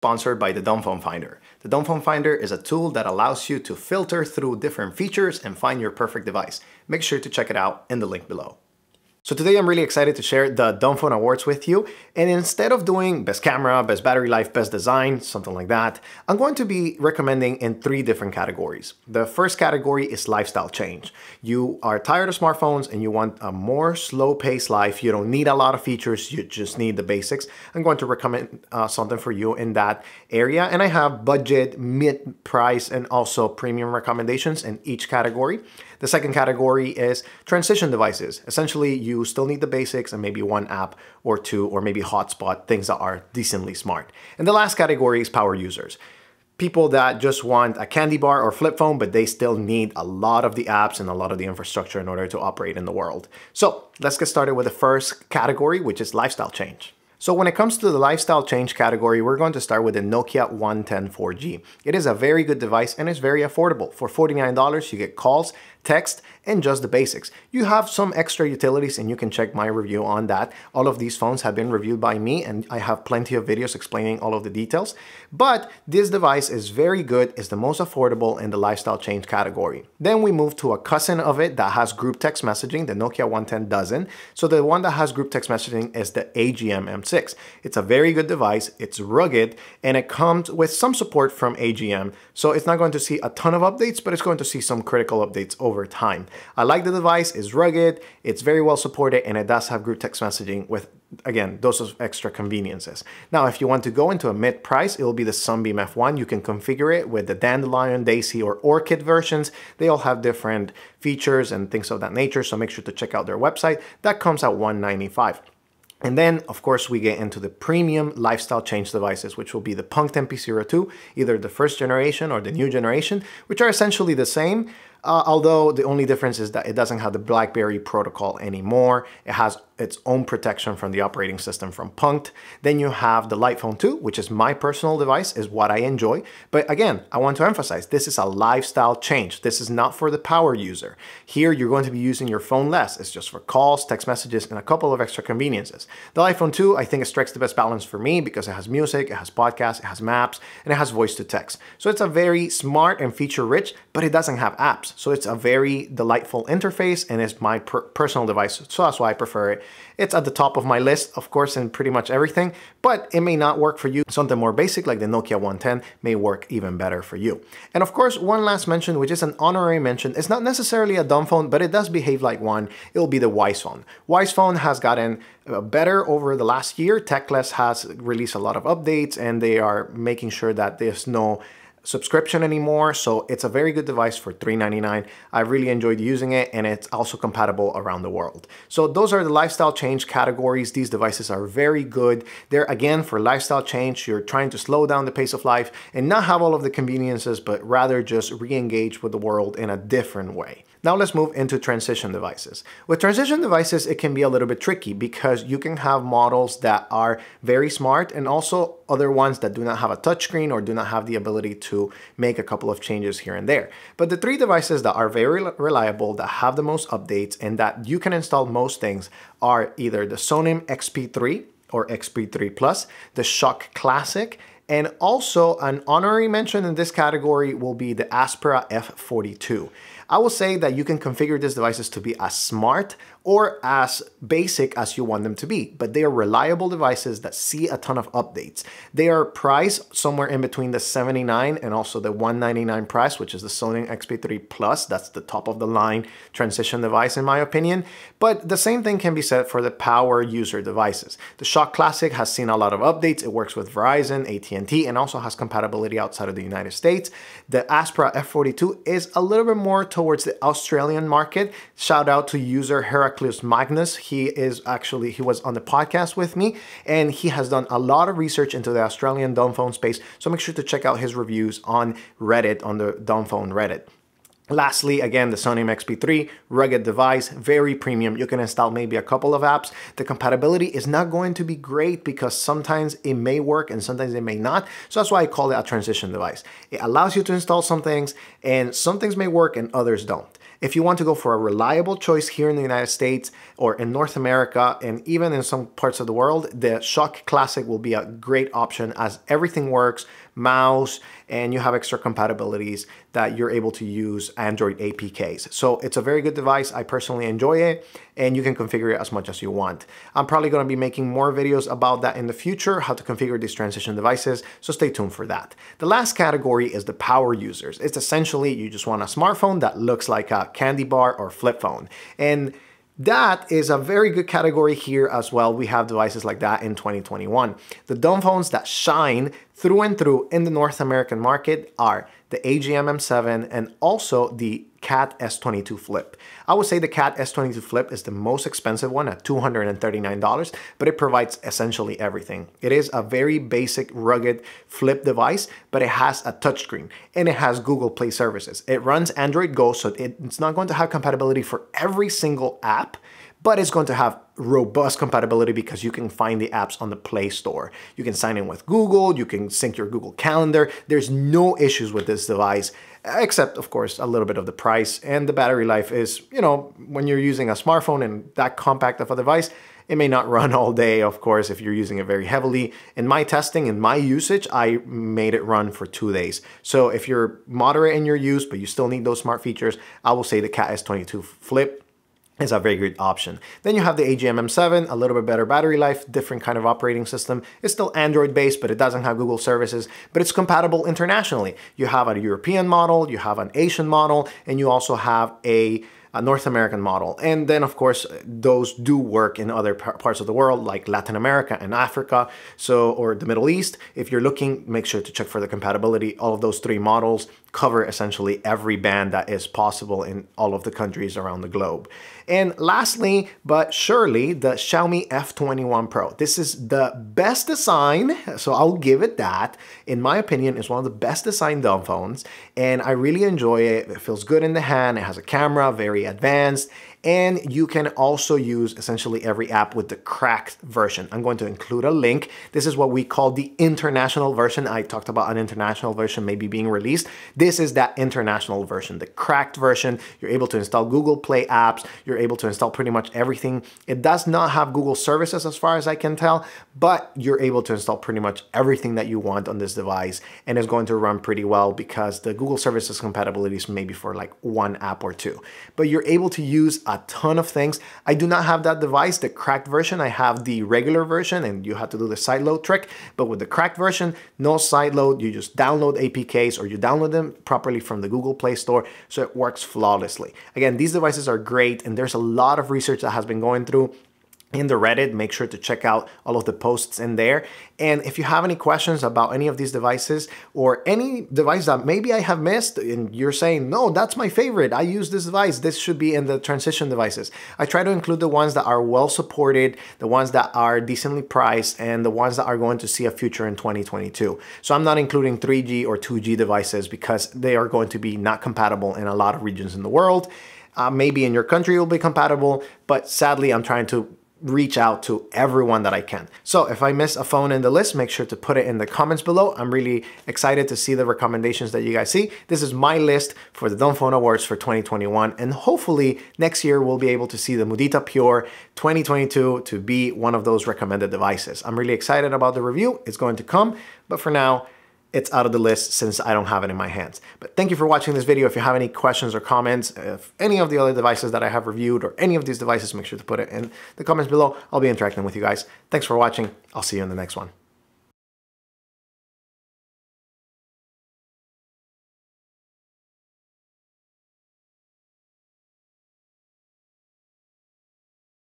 sponsored by the Dumbphone Finder. The Dumbphone Finder is a tool that allows you to filter through different features and find your perfect device. Make sure to check it out in the link below. So today I'm really excited to share the Dumbphone Awards with you, and instead of doing best camera, best battery life, best design, something like that, I'm going to be recommending in three different categories. The first category is lifestyle change. You are tired of smartphones and you want a more slow-paced life, you don't need a lot of features, you just need the basics. I'm going to recommend uh, something for you in that area, and I have budget, mid-price, and also premium recommendations in each category. The second category is transition devices. Essentially, you you still need the basics and maybe one app or two, or maybe hotspot, things that are decently smart. And the last category is power users people that just want a candy bar or flip phone, but they still need a lot of the apps and a lot of the infrastructure in order to operate in the world. So let's get started with the first category, which is lifestyle change. So when it comes to the lifestyle change category, we're going to start with the Nokia 110 4G. It is a very good device and it's very affordable. For $49, you get calls, text, and just the basics. You have some extra utilities and you can check my review on that. All of these phones have been reviewed by me and I have plenty of videos explaining all of the details, but this device is very good, is the most affordable in the lifestyle change category. Then we move to a cousin of it that has group text messaging, the Nokia 110 doesn't. So the one that has group text messaging is the AGM M6. It's a very good device, it's rugged, and it comes with some support from AGM. So it's not going to see a ton of updates, but it's going to see some critical updates over time. I like the device, it's rugged, it's very well supported, and it does have group text messaging with, again, those extra conveniences. Now, if you want to go into a mid price, it'll be the Sunbeam F1. You can configure it with the Dandelion, Daisy, or Orchid versions. They all have different features and things of that nature, so make sure to check out their website. That comes at 195 and then, of course, we get into the premium lifestyle change devices, which will be the Punk MP02, either the first generation or the new generation, which are essentially the same, uh, although the only difference is that it doesn't have the BlackBerry protocol anymore. It has its own protection from the operating system from Punked. Then you have the Lightphone 2, which is my personal device, is what I enjoy. But again, I want to emphasize, this is a lifestyle change. This is not for the power user. Here, you're going to be using your phone less. It's just for calls, text messages, and a couple of extra conveniences. The iPhone 2, I think it strikes the best balance for me because it has music, it has podcasts, it has maps, and it has voice to text. So it's a very smart and feature rich, but it doesn't have apps. So it's a very delightful interface and it's my per personal device. So that's why I prefer it it's at the top of my list, of course, in pretty much everything, but it may not work for you. Something more basic like the Nokia 110 may work even better for you. And of course, one last mention, which is an honorary mention. It's not necessarily a dumb phone, but it does behave like one. It'll be the Wise phone. Wise phone has gotten uh, better over the last year. Techless has released a lot of updates and they are making sure that there's no subscription anymore. So it's a very good device for $399. I really enjoyed using it and it's also compatible around the world. So those are the lifestyle change categories. These devices are very good. They're again for lifestyle change. You're trying to slow down the pace of life and not have all of the conveniences, but rather just re-engage with the world in a different way. Now let's move into transition devices. With transition devices, it can be a little bit tricky because you can have models that are very smart and also other ones that do not have a touchscreen or do not have the ability to make a couple of changes here and there. But the three devices that are very reliable, that have the most updates and that you can install most things are either the Sonim XP3 or XP3 Plus, the Shock Classic, and also an honorary mention in this category will be the Aspera F42. I will say that you can configure these devices to be as smart or as basic as you want them to be, but they are reliable devices that see a ton of updates. They are priced somewhere in between the 79 and also the 199 price, which is the Sony XP3 Plus. That's the top of the line transition device in my opinion. But the same thing can be said for the power user devices. The Shock Classic has seen a lot of updates. It works with Verizon, AT&T, and also has compatibility outside of the United States. The Aspra F42 is a little bit more towards the Australian market. Shout out to user Heraclius Magnus. He is actually, he was on the podcast with me and he has done a lot of research into the Australian dumb phone space. So make sure to check out his reviews on Reddit, on the dumb phone Reddit. Lastly, again, the Sony MXP3, rugged device, very premium. You can install maybe a couple of apps. The compatibility is not going to be great because sometimes it may work and sometimes it may not. So that's why I call it a transition device. It allows you to install some things and some things may work and others don't. If you want to go for a reliable choice here in the United States or in North America and even in some parts of the world, the Shock Classic will be a great option as everything works mouse, and you have extra compatibilities that you're able to use Android APKs. So it's a very good device. I personally enjoy it, and you can configure it as much as you want. I'm probably gonna be making more videos about that in the future, how to configure these transition devices, so stay tuned for that. The last category is the power users. It's essentially you just want a smartphone that looks like a candy bar or flip phone. And that is a very good category here as well. We have devices like that in 2021. The dumb phones that shine through and through in the North American market are the AGM M7 and also the CAT S22 Flip. I would say the CAT S22 Flip is the most expensive one at $239, but it provides essentially everything. It is a very basic, rugged flip device, but it has a touchscreen and it has Google Play services. It runs Android Go, so it's not going to have compatibility for every single app, but it's going to have robust compatibility because you can find the apps on the Play Store. You can sign in with Google, you can sync your Google Calendar. There's no issues with this device, except of course a little bit of the price and the battery life is, you know, when you're using a smartphone and that compact of a device, it may not run all day, of course, if you're using it very heavily. In my testing, in my usage, I made it run for two days. So if you're moderate in your use, but you still need those smart features, I will say the Cat S22 Flip is a very good option. Then you have the AGM M7, a little bit better battery life, different kind of operating system. It's still Android based, but it doesn't have Google services, but it's compatible internationally. You have a European model, you have an Asian model, and you also have a a North American model. And then, of course, those do work in other parts of the world, like Latin America and Africa, so or the Middle East. If you're looking, make sure to check for the compatibility. All of those three models cover essentially every band that is possible in all of the countries around the globe. And lastly, but surely, the Xiaomi F21 Pro. This is the best design, so I'll give it that. In my opinion, it's one of the best designed dumb phones, and I really enjoy it. It feels good in the hand, it has a camera, very advanced, and you can also use essentially every app with the cracked version. I'm going to include a link. This is what we call the international version. I talked about an international version maybe being released. This is that international version, the cracked version. You're able to install Google Play apps. You're able to install pretty much everything. It does not have Google services as far as I can tell, but you're able to install pretty much everything that you want on this device and it's going to run pretty well because the Google services compatibility is maybe for like one app or two. But you're able to use a a ton of things. I do not have that device, the cracked version. I have the regular version and you have to do the side load trick. But with the cracked version, no side load. You just download APKs or you download them properly from the Google Play Store. So it works flawlessly. Again, these devices are great and there's a lot of research that has been going through in the Reddit. Make sure to check out all of the posts in there. And if you have any questions about any of these devices or any device that maybe I have missed and you're saying, no, that's my favorite, I use this device, this should be in the transition devices. I try to include the ones that are well supported, the ones that are decently priced, and the ones that are going to see a future in 2022. So I'm not including 3G or 2G devices because they are going to be not compatible in a lot of regions in the world. Uh, maybe in your country it will be compatible, but sadly, I'm trying to reach out to everyone that I can. So if I miss a phone in the list, make sure to put it in the comments below. I'm really excited to see the recommendations that you guys see. This is my list for the Don't Phone Awards for 2021. And hopefully next year we'll be able to see the Mudita Pure 2022 to be one of those recommended devices. I'm really excited about the review. It's going to come, but for now, it's out of the list since I don't have it in my hands. But thank you for watching this video. If you have any questions or comments, if any of the other devices that I have reviewed or any of these devices, make sure to put it in the comments below. I'll be interacting with you guys. Thanks for watching. I'll see you in the next one.